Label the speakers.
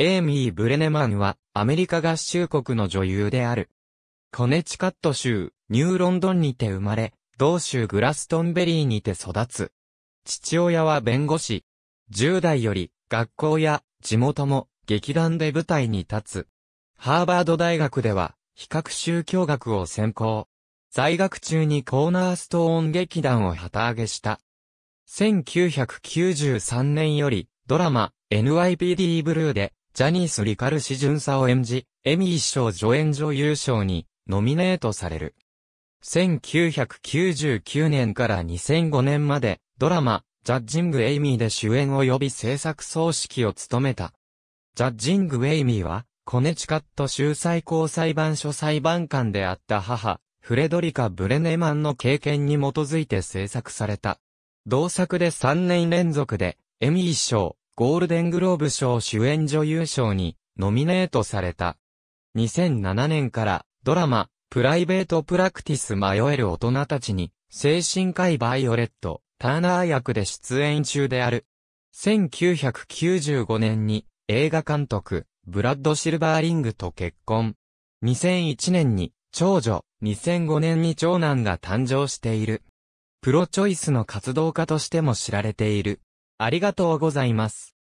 Speaker 1: エーミー・ブレネマンは、アメリカ合衆国の女優である。コネチカット州、ニューロンドンにて生まれ、同州グラストンベリーにて育つ。父親は弁護士。10代より、学校や、地元も、劇団で舞台に立つ。ハーバード大学では、比較宗教学を専攻。在学中にコーナーストーン劇団を旗揚げした。1993年より、ドラマ、NYPD ブルーで、ジャニース・リカルシ・ジュンサを演じ、エミー賞助演女優賞にノミネートされる。1999年から2005年までドラマ、ジャッジング・エイミーで主演及び制作総指揮を務めた。ジャッジング・エイミーは、コネチカット州最高裁判所裁判官であった母、フレドリカ・ブレネマンの経験に基づいて制作された。同作で3年連続で、エミー賞、ゴールデングローブ賞主演女優賞にノミネートされた。2007年からドラマ、プライベートプラクティス迷える大人たちに、精神科医バイオレット、ターナー役で出演中である。1995年に映画監督、ブラッド・シルバーリングと結婚。2001年に長女、2005年に長男が誕生している。プロチョイスの活動家としても知られている。ありがとうございます。